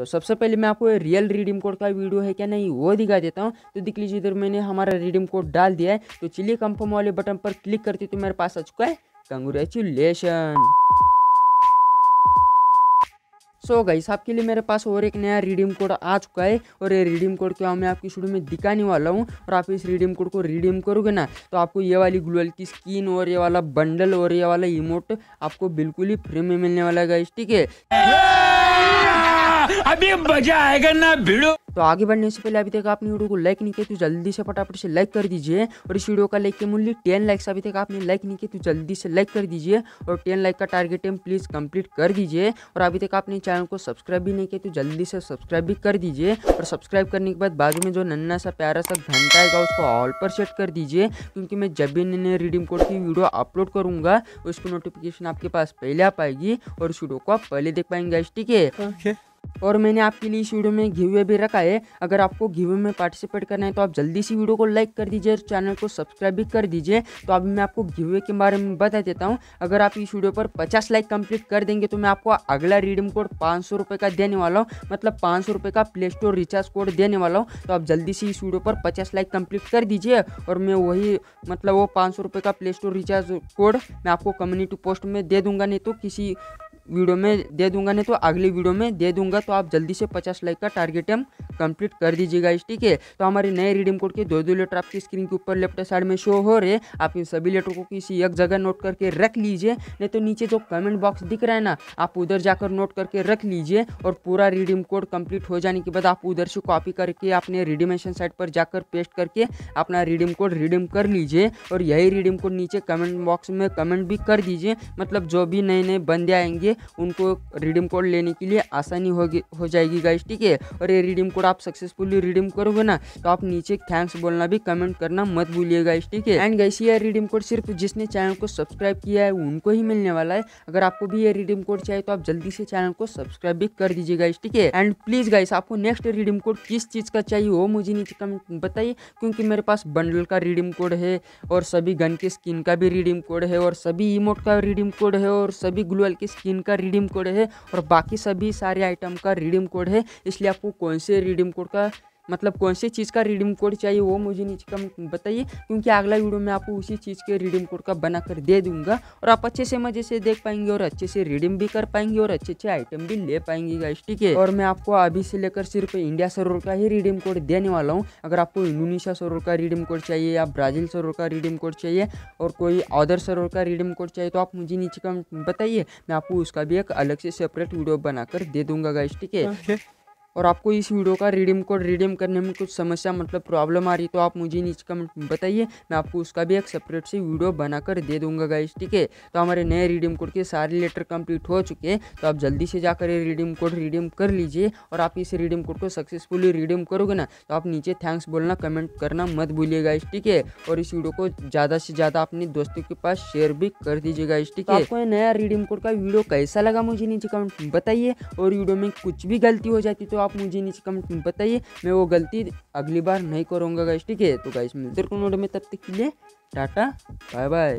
तो सबसे पहले मैं आपको रियल रिडीम कोड का वीडियो है क्या नहीं वो दिखा देता हूँ तो दिख लीजिए इधर मैंने हमारा रिडीम कोड डाल दिया है तो चलिए कंफर्म वाले बटन पर क्लिक करते तो मेरे पास आ चुका है कंग्रेचुलेशन सो so गई आपके लिए मेरे पास और एक नया रिडीम कोड आ चुका है और ये रिडीम कोड क्या मैं आपकी शुरू में दिखाने वाला हूँ और आप इस रिडीम कोड को रिडीम करोगे ना तो आपको ये वाली ग्लोअल की स्किन और ये वाला बंडल और ये वाला इमोट आपको बिल्कुल ही फ्री में मिलने वाला है गाइस ठीक है अभी मजा आएगा ना भिड़ो तो आगे बढ़ने से पहले अभी तक आपने वीडियो को लाइक नहीं किया तो जल्दी से फटाफट से लाइक कर दीजिए और इस वीडियो का लाइक के मूल्य टेन लाइक्स अभी तक आपने लाइक नहीं किया तो जल्दी से लाइक कर दीजिए और टेन लाइक का टारगेट है प्लीज़ कंप्लीट कर दीजिए और अभी तक आपने चैनल को सब्सक्राइब भी नहीं किया तो जल्दी से सब्सक्राइब भी कर दीजिए और सब्सक्राइब करने के बाद बाजू में जो नन्ना सा प्यारा सा घंटा आएगा उसको ऑल पर सेट कर दीजिए क्योंकि मैं जब भी नए रिडीम कोड की वीडियो अपलोड करूंगा उसकी नोटिफिकेशन आपके पास पहले आ पाएगी और इस वीडियो को आप पहले देख पाएंगे ठीक है और मैंने आपके लिए इस वीडियो में घीवे भी रखा है अगर आपको घीवे में पार्टिसिपेट करना है तो आप जल्दी से वीडियो को लाइक कर दीजिए और चैनल को सब्सक्राइब भी कर दीजिए तो अभी मैं आपको घीवे के बारे में बता देता हूँ अगर आप इस वीडियो पर पचास लाइक कंप्लीट कर देंगे तो मैं आपको अगला रिडीम कोड पाँच सौ का देने वाला हूँ मतलब पाँच सौ का प्ले स्टोर रिचार्ज कोड देने वाला हूँ तो आप जल्दी से इस वीडियो पर पचास लाइक कम्प्लीट कर दीजिए और मैं वही मतलब वो पाँच सौ का प्ले स्टोर रिचार्ज कोड मैं आपको कम्युनिटी पोस्ट में दे दूंगा नहीं तो किसी वीडियो में दे दूंगा नहीं तो अगली वीडियो में दे दूंगा तो आप जल्दी से पचास लाइक का टारगेट हम कंप्लीट कर दीजिएगा इस ठीक है तो हमारे नए रिडीम कोड के दो दो लेटर आपकी स्क्रीन के ऊपर लेफ्ट साइड में शो हो रहे आप इन सभी लेटर को किसी एक जगह नोट करके रख लीजिए नहीं तो नीचे जो कमेंट बॉक्स दिख रहा है ना आप उधर जाकर नोट करके रख लीजिए और पूरा रिडीम कोड कंप्लीट हो जाने के बाद आप उधर से कॉपी करके अपने रिडीमेशन साइट पर जाकर पेस्ट करके अपना रिडीम कोड रिडीम कर लीजिए और यही रिडीम कोड नीचे कमेंट बॉक्स में कमेंट भी कर दीजिए मतलब जो भी नए नए बंदे आएंगे उनको रिडीम कोड लेने के लिए आसानी होगी हो जाएगी गाइस ठीक है और ये रिडीम कोड आप सक्सेसफुली रिडीम करोगे ना तो आप नीचे थैंक्स बोलना भी कमेंट करना मत भूलिएगा ठीक है एंड गैसी यह रिडीम कोड सिर्फ जिसने चैनल को सब्सक्राइब किया है उनको ही मिलने वाला है अगर आपको भी ये रिडीम कोड चाहिए तो आप जल्दी से चैनल को सब्सक्राइब भी कर दीजिएगा ठीक है एंड प्लीज गाइस आपको नेक्स्ट रिडीम कोड किस चीज़ का चाहिए वो मुझे नीचे कमेंट बताइए क्योंकि मेरे पास बंडल का रिडीम कोड है और सभी गन के स्किन का भी रिडीम कोड है और सभी इमोट का रिडीम कोड है और सभी ग्लोअल की स्किन का रिडीम कोड है और बाकी सभी सारे आइटम का रिडीम कोड है इसलिए आपको कौन से रिडीम रिडीम कोड का मतलब कौन सी चीज़ का रिडीम कोड चाहिए वो मुझे नीचे कमेंट बताइए क्योंकि अगला वीडियो में आपको उसी चीज़ के रिडीम कोड का बना कर दे दूंगा और आप अच्छे से मजे से देख पाएंगे और अच्छे से रिडीम भी कर पाएंगे और अच्छे अच्छे आइटम भी ले पाएंगे गाइस ठीक है और मैं आपको अभी से लेकर सिर्फ इंडिया सर्वर का ही रिडीम कोड देने वाला हूँ अगर आपको इंडोनेशिया सर्वर का रिडीम कोड चाहिए या ब्राज़ील सर्वर का रिडीम कोड चाहिए और कोई अदर सर्वर का रिडीम कोड चाहिए तो आप मुझे नीचे कम बताइए मैं आपको उसका भी एक अलग से सेपरेट वीडियो बनाकर दे दूंगा गाइस ठीक है और आपको इस वीडियो का रिडीम कोड रिडीम करने में कुछ समस्या मतलब प्रॉब्लम आ रही तो आप मुझे नीचे कमेंट में बताइए मैं आपको उसका भी एक सेपरेट से वीडियो बनाकर दे दूंगा गाइस ठीक है तो हमारे नए रिडीम कोड के सारे लेटर कंप्लीट हो चुके हैं तो आप जल्दी से जाकर ये रिडीम कोड रिडीम कर लीजिए और आप इस रिडीम कोड को सक्सेसफुली रिडीम करोगे ना तो आप नीचे थैंक्स बोलना कमेंट करना मत भूलिए गाइस ठीक है और इस वीडियो को ज़्यादा से ज़्यादा अपने दोस्तों के पास शेयर भी कर दीजिए गाइस ठीक तो है आपको नया रिडीम कोड का वीडियो कैसा लगा मुझे नीचे कमेंट बताइए और वीडियो में कुछ भी गलती हो जाती तो आप मुझे नीचे कमेंट में बताइए मैं वो गलती अगली बार नहीं करूँगा गाइस ठीक है तो गाइस मिलते में तब तक के लिए टाटा बाय बाय